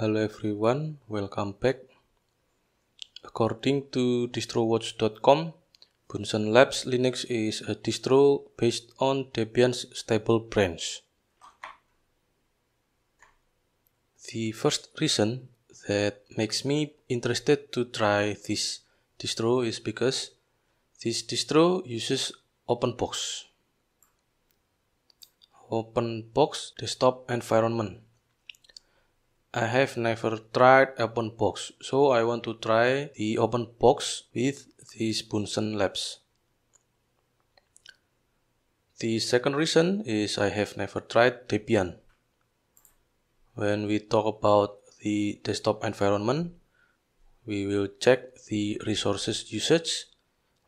Hello everyone, welcome back. According to distrowatch.com, Bunsen Labs Linux is a distro based on Debian's stable branch. The first reason that makes me interested to try this distro is because this distro uses OpenBox. OpenBox desktop environment I have never tried OpenBox, so I want to try the OpenBox with this Bunsen Labs. The second reason is I have never tried Debian. When we talk about the desktop environment, we will check the resources usage,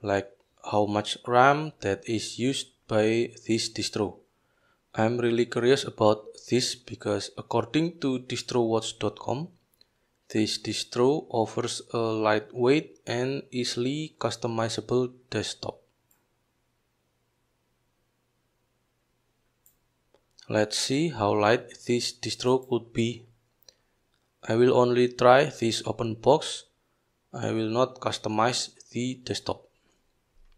like how much RAM that is used by this distro. I'm really curious about this because according to distrowatch.com, this distro offers a lightweight and easily customizable desktop. Let's see how light this distro could be. I will only try this open box. I will not customize the desktop.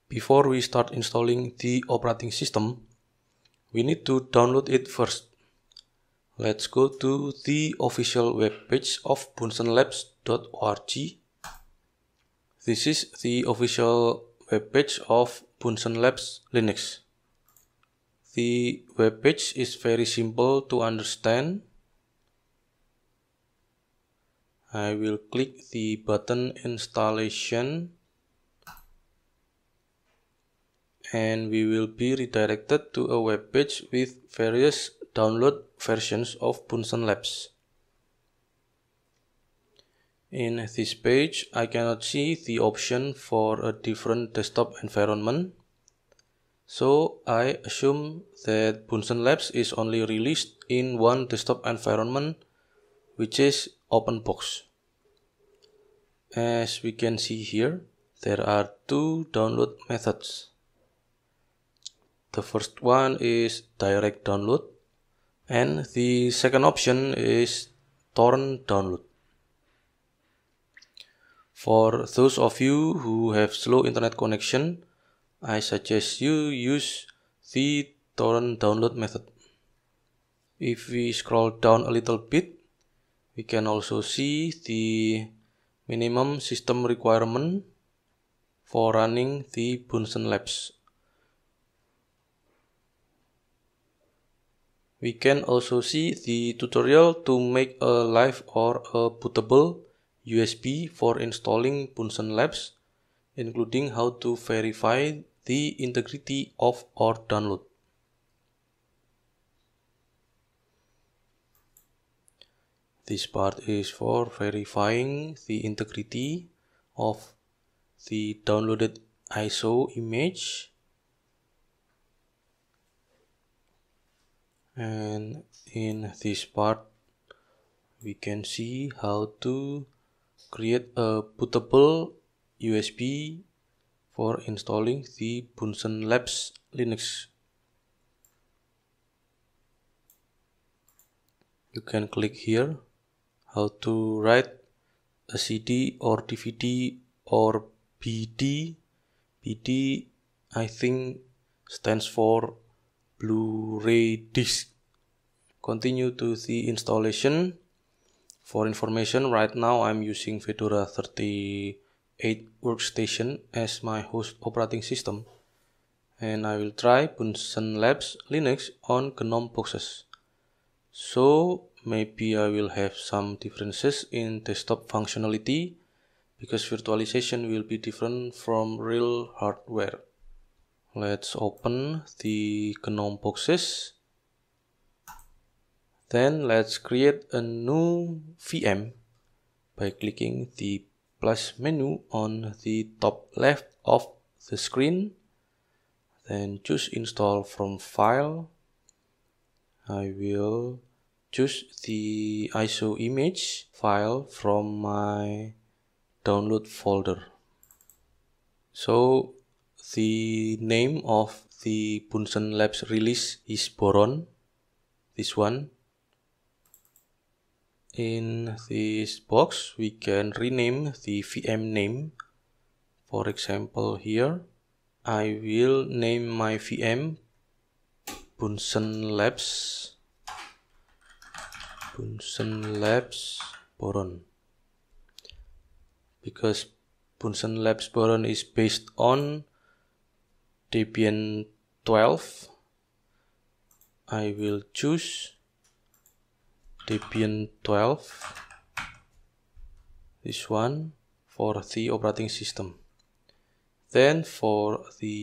Before we start installing the operating system, we need to download it first. Let's go to the official webpage of bunsenlabs.org. This is the official webpage of Bunsen Labs Linux. The webpage is very simple to understand. I will click the button installation and we will be redirected to a web page with various download versions of Bunsen Labs. In this page, I cannot see the option for a different desktop environment. So I assume that Bunsen Labs is only released in one desktop environment, which is OpenBox. As we can see here, there are two download methods. The first one is direct download and the second option is torrent download. For those of you who have slow internet connection, I suggest you use the torrent download method. If we scroll down a little bit, we can also see the minimum system requirement for running the Bunsen Labs We can also see the tutorial to make a live or a bootable USB for installing Bunsen Labs, including how to verify the integrity of our download. This part is for verifying the integrity of the downloaded ISO image and in this part we can see how to create a bootable USB for installing the Bunsen Labs Linux. You can click here how to write a CD or DVD or BD? BD, I think stands for Blu-ray disc. Continue to the installation. For information, right now I'm using Fedora 38 workstation as my host operating system. And I will try Bunsen Labs Linux on GNOME boxes. So maybe I will have some differences in desktop functionality because virtualization will be different from real hardware. Let's open the GNOME boxes. Then let's create a new VM by clicking the plus menu on the top left of the screen. Then choose install from file. I will choose the ISO image file from my download folder. So the name of the Bunsen Labs release is Boron, this one. In this box, we can rename the VM name. For example, here, I will name my VM Bunsen Labs Bunsen Labs Boron because Bunsen Labs Boron is based on Debian 12 I will choose Debian 12 this one for the operating system then for the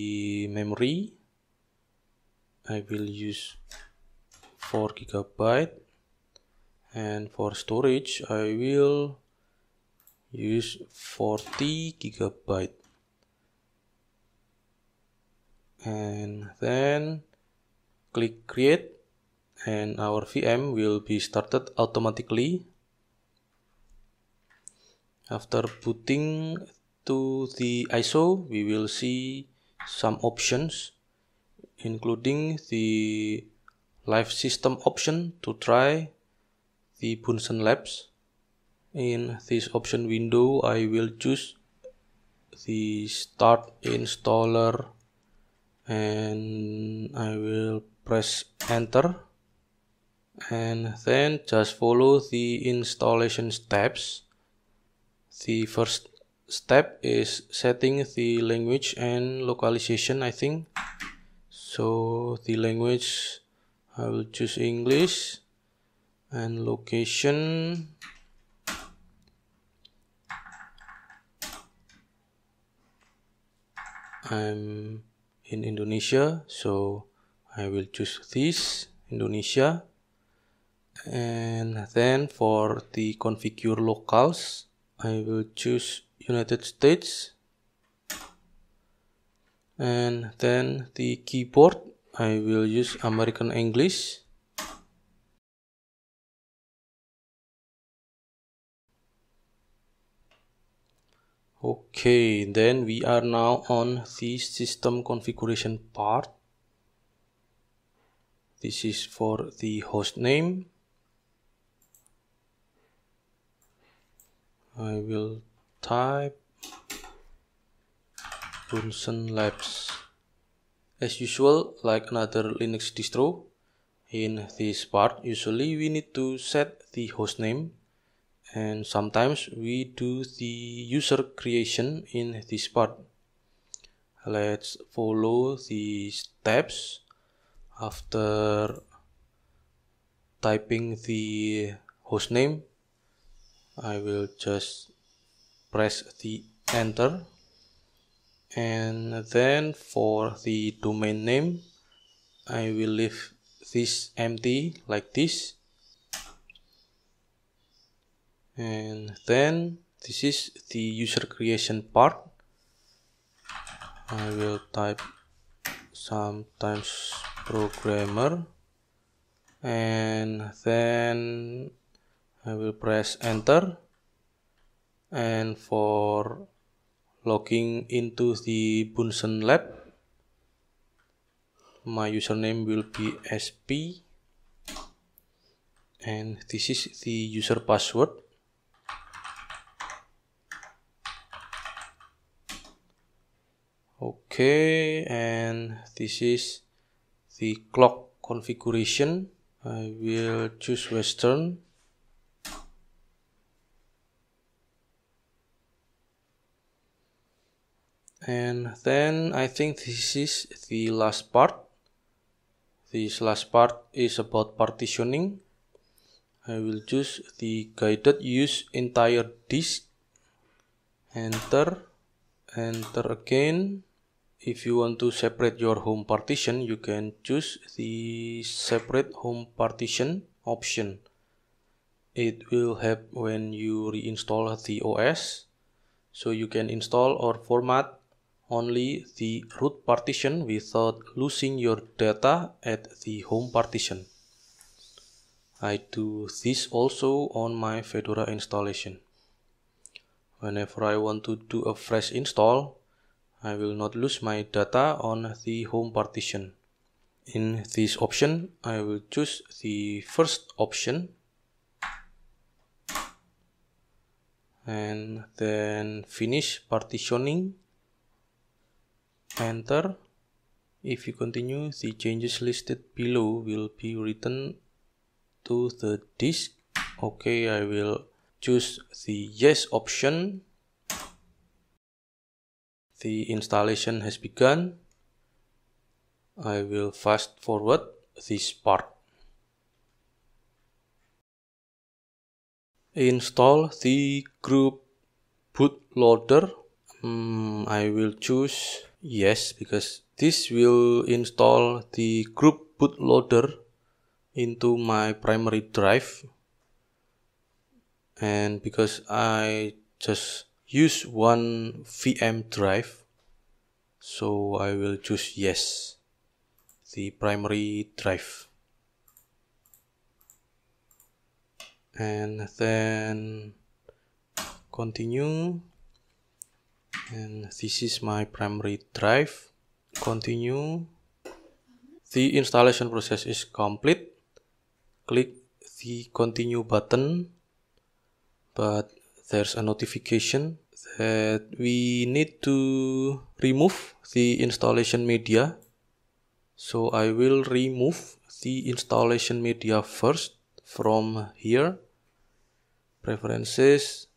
memory I will use 4 gigabyte and for storage I will use 40 gigabyte and then click create and our VM will be started automatically after booting to the ISO we will see some options including the live system option to try the Bunsen Labs in this option window I will choose the start installer and I will press enter and then just follow the installation steps the first step is setting the language and localization I think so the language I will choose English and location I'm in Indonesia so I will choose this Indonesia and then for the configure locals I will choose United States and then the keyboard I will use American English okay then we are now on the system configuration part this is for the host name I will type Bunsen Labs as usual like another Linux distro in this part usually we need to set the host name and sometimes we do the user creation in this part let's follow the steps after typing the hostname I will just press the enter and then for the domain name I will leave this empty like this and then this is the user creation part I will type sometimes programmer and then I will press enter and for logging into the Bunsen lab my username will be sp and this is the user password okay and this is the clock configuration I will choose Western and then I think this is the last part this last part is about partitioning I will choose the guided use entire disk enter enter again if you want to separate your home partition you can choose the separate home partition option it will help when you reinstall the OS so you can install or format only the root partition without losing your data at the home partition I do this also on my Fedora installation whenever I want to do a fresh install I will not lose my data on the home partition. In this option, I will choose the first option and then finish partitioning enter if you continue the changes listed below will be written to the disk okay I will choose the yes option The installation has begun. I will fast forward this part. Install the group bootloader. Mm, I will choose yes because this will install the group bootloader into my primary drive and because I just use one VM drive so I will choose yes the primary drive and then continue and this is my primary drive continue the installation process is complete click the continue button but there's a notification that we need to remove the installation media so I will remove the installation media first from here preferences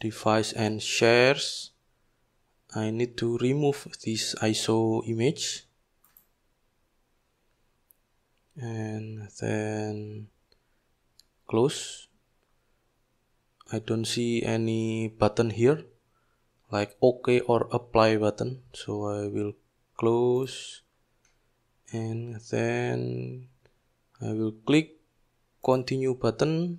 device and shares I need to remove this ISO image and then close I don't see any button here like OK or apply button so I will close and then I will click continue button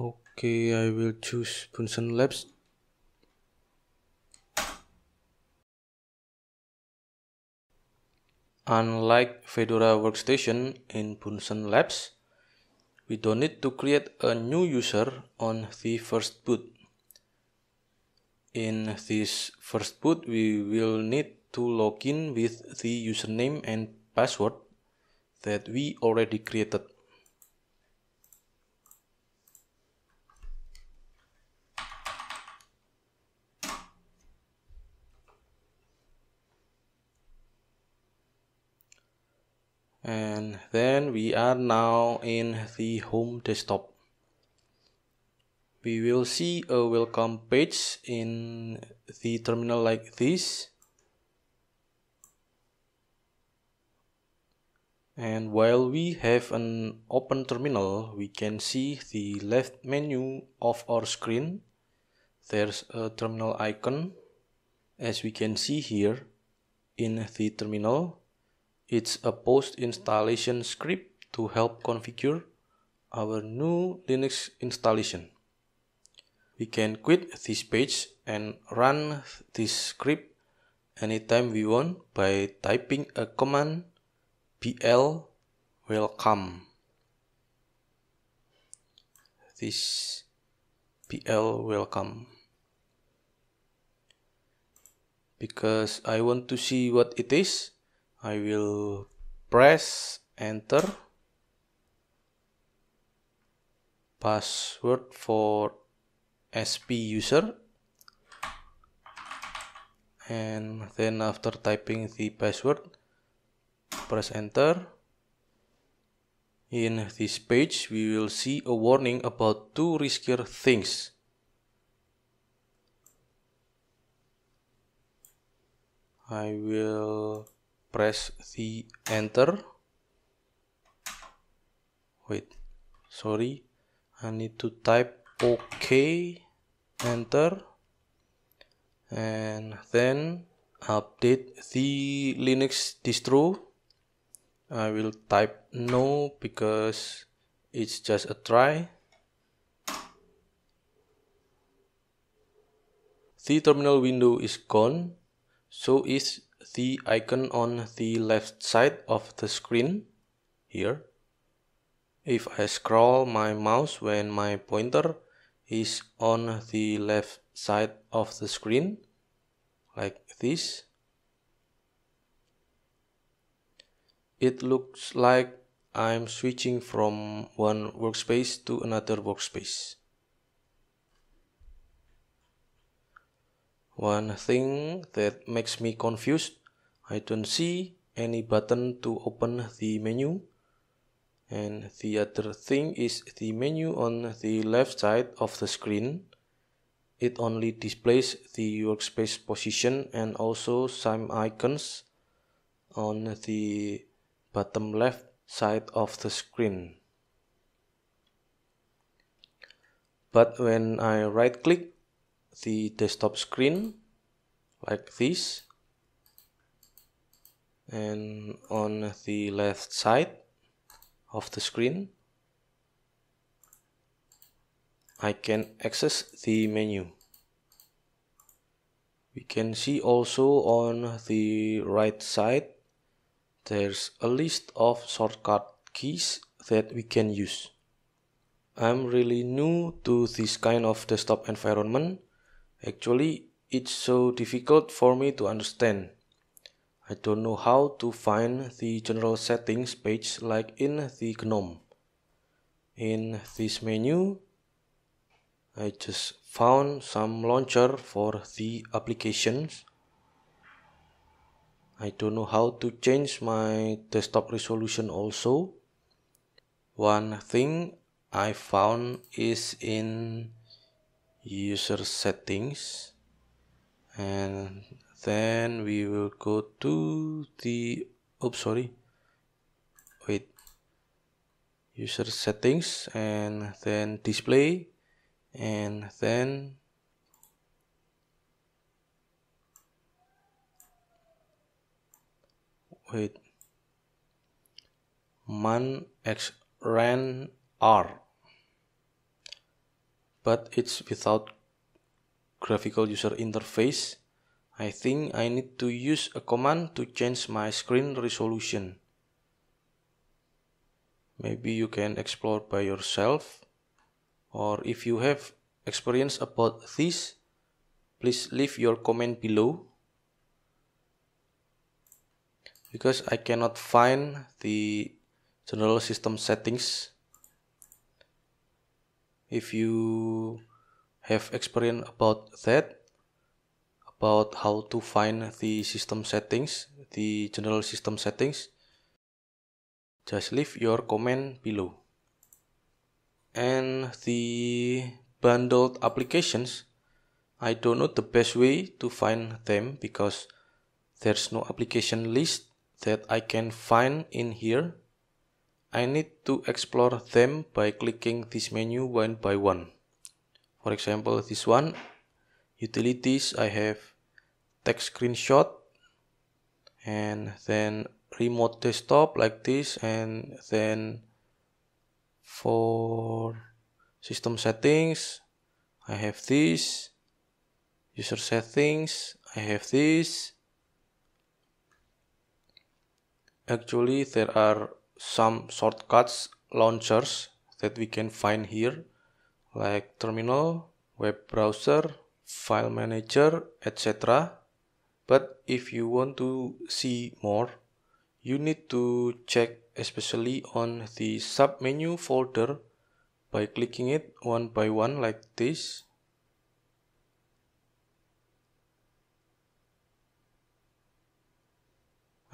okay I will choose Bunsen Labs Unlike Fedora Workstation in Bunsen Labs, we don't need to create a new user on the first boot. In this first boot, we will need to log in with the username and password that we already created. and then we are now in the home desktop we will see a welcome page in the terminal like this and while we have an open terminal we can see the left menu of our screen there's a terminal icon as we can see here in the terminal it's a post-installation script to help configure our new Linux installation. We can quit this page and run this script anytime we want by typing a command Pl welcome. This pl welcome because I want to see what it is I will press enter password for sp user and then after typing the password press enter in this page we will see a warning about two riskier things I will press the enter wait sorry I need to type OK enter and then update the Linux distro I will type no because it's just a try the terminal window is gone so is the icon on the left side of the screen here. If I scroll my mouse when my pointer is on the left side of the screen like this, it looks like I'm switching from one workspace to another workspace. One thing that makes me confused, I don't see any button to open the menu. And the other thing is the menu on the left side of the screen. It only displays the workspace position and also some icons on the bottom left side of the screen. But when I right click the desktop screen like this and on the left side of the screen I can access the menu we can see also on the right side there's a list of shortcut keys that we can use I'm really new to this kind of desktop environment Actually, it's so difficult for me to understand. I don't know how to find the general settings page like in the GNOME. In this menu, I just found some launcher for the applications. I don't know how to change my desktop resolution also. One thing I found is in user settings and then we will go to the oops sorry wait user settings and then display and then wait man x ran r but it's without graphical user interface. I think I need to use a command to change my screen resolution. Maybe you can explore by yourself or if you have experience about this, please leave your comment below because I cannot find the general system settings if you have experience about that about how to find the system settings the general system settings just leave your comment below and the bundled applications I don't know the best way to find them because there's no application list that I can find in here I need to explore them by clicking this menu one by one. For example, this one, utilities, I have text screenshot and then remote desktop like this and then for system settings, I have this, user settings, I have this. Actually, there are some shortcuts launchers that we can find here like terminal, web browser, file manager, etc. But if you want to see more, you need to check especially on the submenu folder by clicking it one by one like this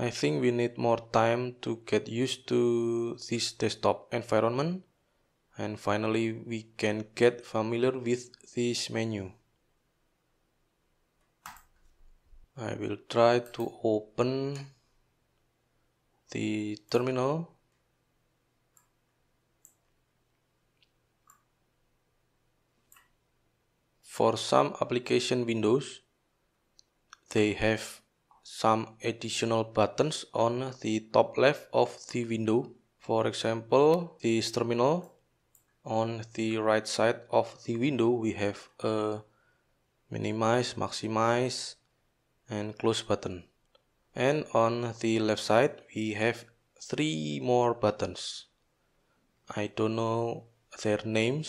I think we need more time to get used to this desktop environment and finally we can get familiar with this menu. I will try to open the terminal for some application windows they have some additional buttons on the top left of the window. For example, this terminal. On the right side of the window, we have a minimize, maximize, and close button. And on the left side, we have three more buttons. I don't know their names.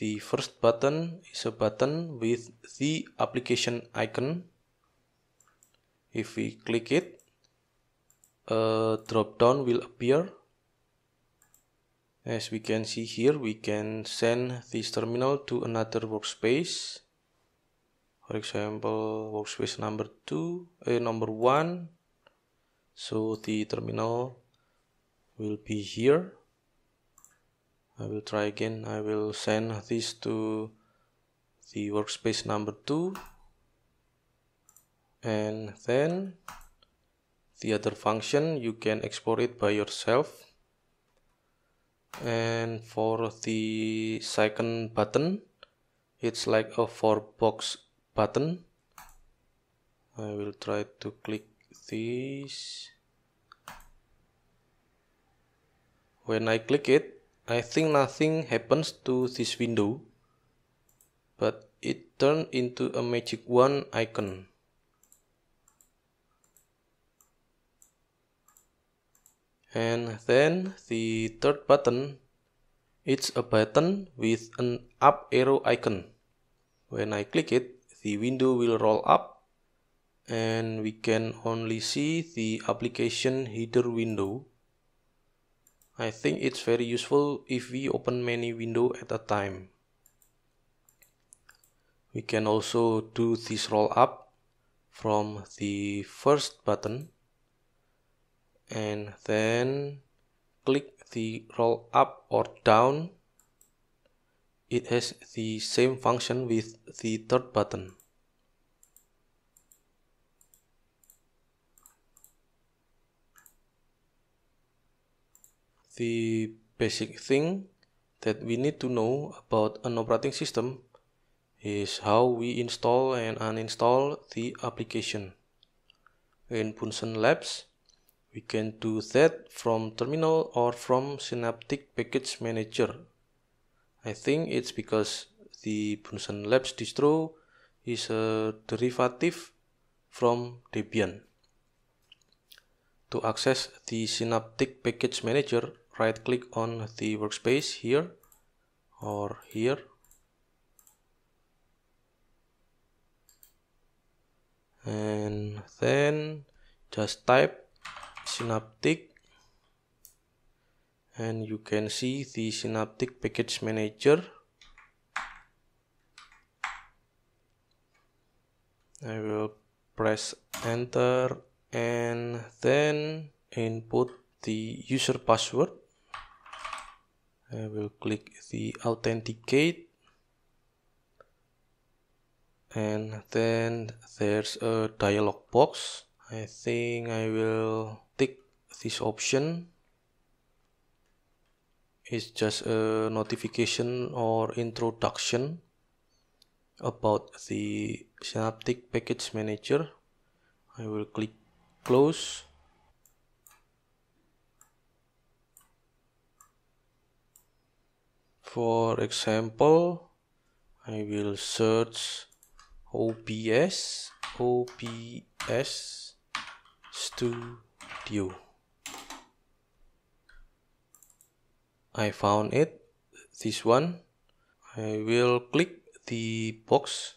The first button is a button with the application icon If we click it, a drop down will appear. As we can see here, we can send this terminal to another workspace. For example, workspace number two uh, number one. So the terminal will be here. I will try again. I will send this to the workspace number two. and then the other function you can export it by yourself and for the second button it's like a four box button I will try to click this when I click it I think nothing happens to this window but it turned into a magic one icon and then the third button it's a button with an up arrow icon when I click it the window will roll up and we can only see the application header window I think it's very useful if we open many window at a time we can also do this roll up from the first button and then click the roll up or down it has the same function with the third button the basic thing that we need to know about an operating system is how we install and uninstall the application. In Bunsen Labs, We can do that from terminal or from Synaptic Package Manager. I think it's because the Bunsen Labs distro is a derivative from Debian. To access the Synaptic Package Manager, right click on the workspace here or here and then just type synaptic and you can see the synaptic package manager I will press enter and then input the user password I will click the authenticate and then there's a dialog box I think I will take this option it's just a notification or introduction about the synaptic package manager I will click close for example I will search OPS OPS studio I found it this one I will click the box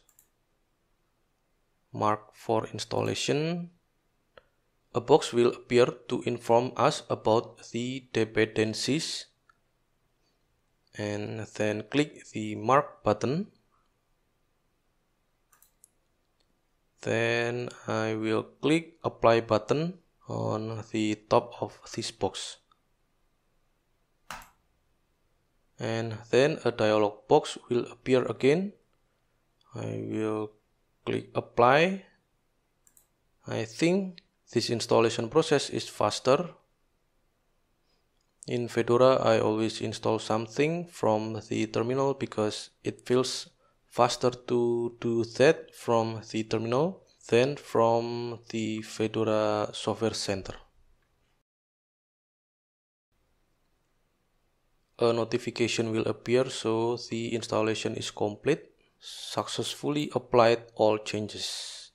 mark for installation a box will appear to inform us about the dependencies and then click the mark button then I will click apply button on the top of this box and then a dialog box will appear again I will click apply I think this installation process is faster in Fedora I always install something from the terminal because it feels faster to do that from the terminal than from the Fedora Software Center. A notification will appear so the installation is complete. Successfully applied all changes.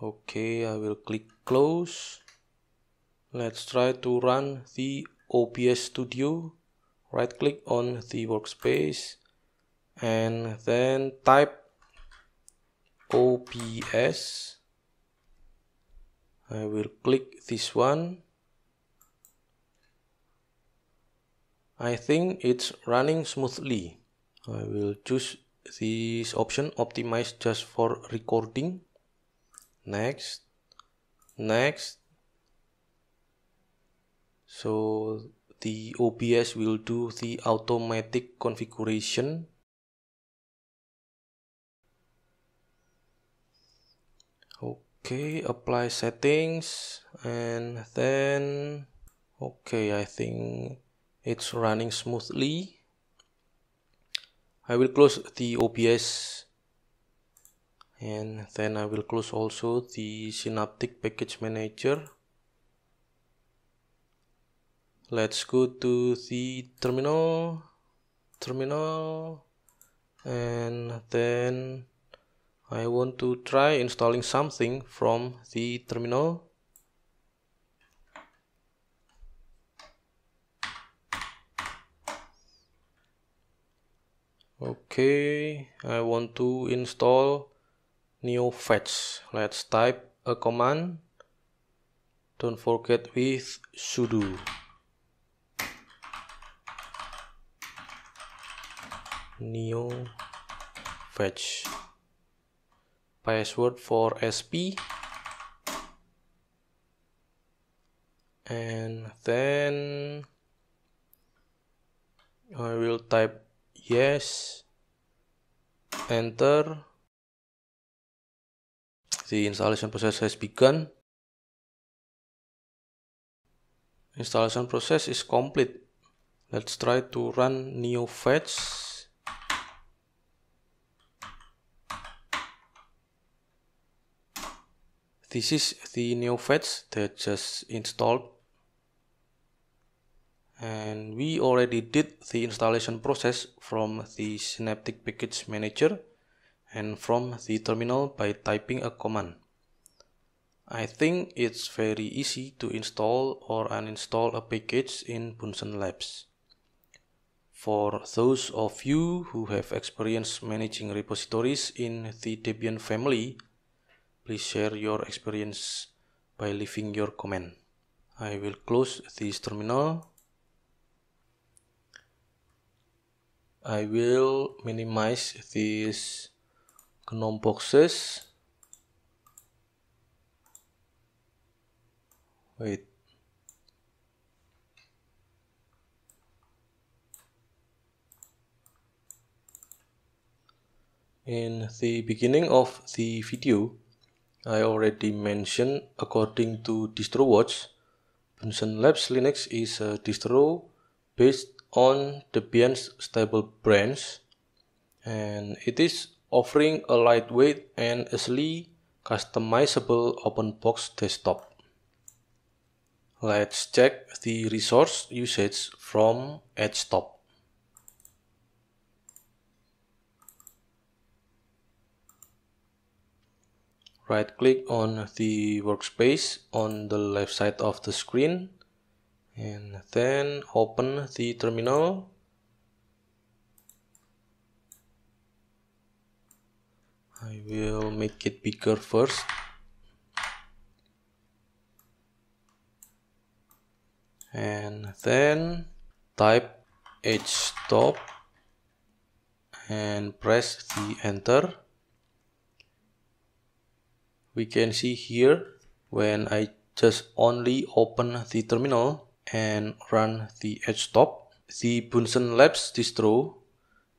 Okay, I will click close. Let's try to run the OBS Studio. Right click on the workspace and then type OBS I will click this one I think it's running smoothly I will choose this option optimize just for recording next next so the OBS will do the automatic configuration okay apply settings and then okay I think it's running smoothly I will close the OBS and then I will close also the synaptic package manager let's go to the terminal terminal and then I want to try installing something from the terminal okay I want to install neofetch let's type a command don't forget with sudo neo fetch password for SP and then I will type yes enter the installation process has begun installation process is complete let's try to run new fetch This is the new fetch that just installed and we already did the installation process from the synaptic package manager and from the terminal by typing a command. I think it's very easy to install or uninstall a package in Bunsen Labs. For those of you who have experience managing repositories in the Debian family, Please share your experience by leaving your comment. I will close this terminal. I will minimize these GNOME boxes. Wait. In the beginning of the video, I already mentioned according to DistroWatch, Bunsen Labs Linux is a distro based on Debian stable branch and it is offering a lightweight and easily customizable OpenBox desktop. Let's check the resource usage from Edgetop. right click on the workspace on the left side of the screen and then open the terminal I will make it bigger first and then type h stop and press the enter we can see here when I just only open the terminal and run the HTOP, the Bunsen Labs distro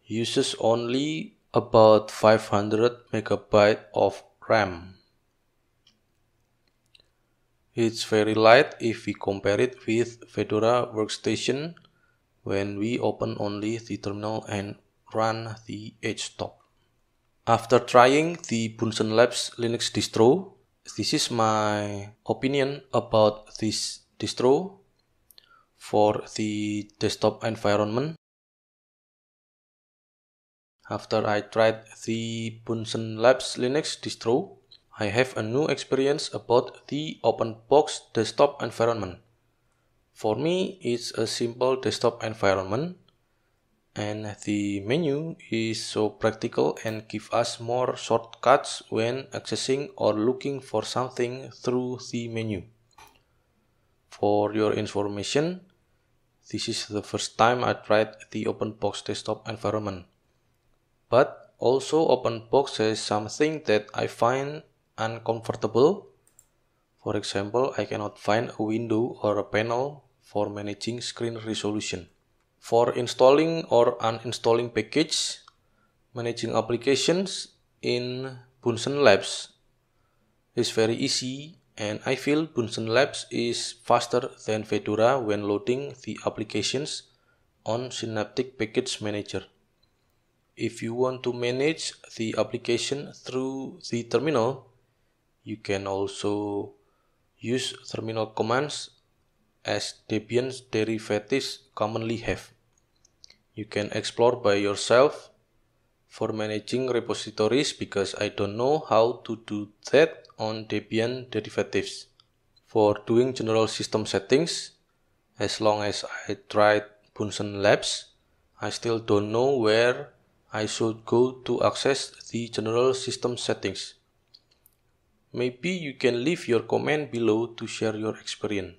uses only about 500 megabyte of RAM. It's very light if we compare it with Fedora workstation when we open only the terminal and run the HTOP. After trying the Bunsen Labs Linux distro, this is my opinion about this distro for the desktop environment. After I tried the Bunsen Labs Linux distro, I have a new experience about the OpenBox desktop environment. For me, it's a simple desktop environment and the menu is so practical and give us more shortcuts when accessing or looking for something through the menu. For your information, this is the first time I tried the OpenBox desktop environment. But also OpenBox has something that I find uncomfortable. For example, I cannot find a window or a panel for managing screen resolution. for installing or uninstalling package, managing applications in Bunsen Labs. is very easy and I feel Bunsen Labs is faster than Fedora when loading the applications on Synaptic Package Manager. If you want to manage the application through the terminal, you can also use terminal commands as Debian's derivatives commonly have. you can explore by yourself for managing repositories because I don't know how to do that on Debian derivatives. For doing general system settings, as long as I tried Bunsen Labs, I still don't know where I should go to access the general system settings. Maybe you can leave your comment below to share your experience.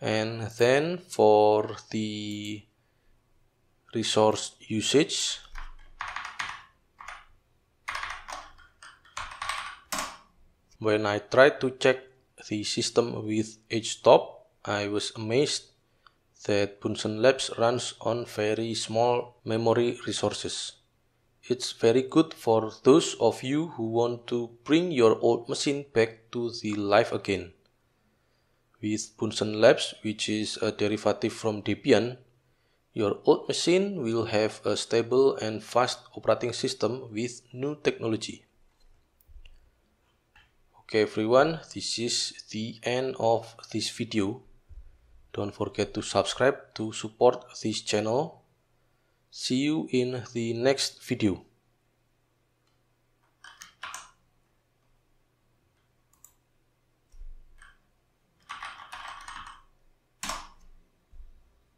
And then for the resource usage when I tried to check the system with HTOP I was amazed that Bunsen Labs runs on very small memory resources. It's very good for those of you who want to bring your old machine back to the life again. With Bunsen Labs, which is a derivative from Debian, Your old machine will have a stable and fast operating system with new technology. Okay everyone, this is the end of this video. Don't forget to subscribe to support this channel. See you in the next video.